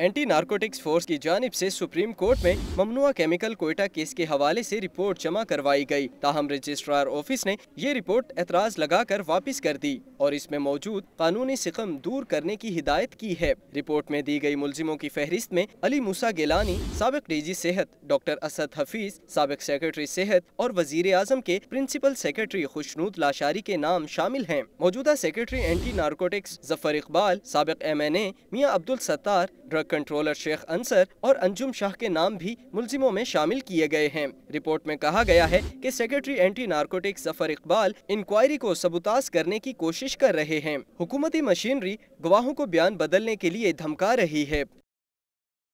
anti narcotics force की जानब से सुप्रीम कोर्ट में ममनुआ केमिकल कोयटा केस के हवाले से रिपोर्ट जमा करवाई गई ताहम रजिस्ट्रार ऑफिस ने ये रिपोर्ट एतराज लगाकर वापस कर दी और इसमें मौजूद कानूनी सिकम दूर करने की हिदायत की है रिपोर्ट में दी गई मुलजिमों की फहरिस्त में अली मूसा गिलानी सबक डी जी सेहत डॉक्टर असद हफीज सबक सेक्रेटरी सेहत और वजीर अजम के प्रिंसिपल सेक्रेटरी खुशनूद लाशारी के नाम शामिल हैं मौजूदा secretary anti narcotics Zafar Iqbal सबक M N A Mian Abdul Sattar drug controller Sheikh Ansar और अंजुम शाह के नाम भी मुलजिमों में शामिल किए गए हैं रिपोर्ट में कहा गया है कि secretary anti narcotic Zafar Iqbal inquiry को सबुताज करने की कोशिश कर रहे हैं हुकूमती मशीनरी गवाहों को बयान बदलने के लिए धमका रही है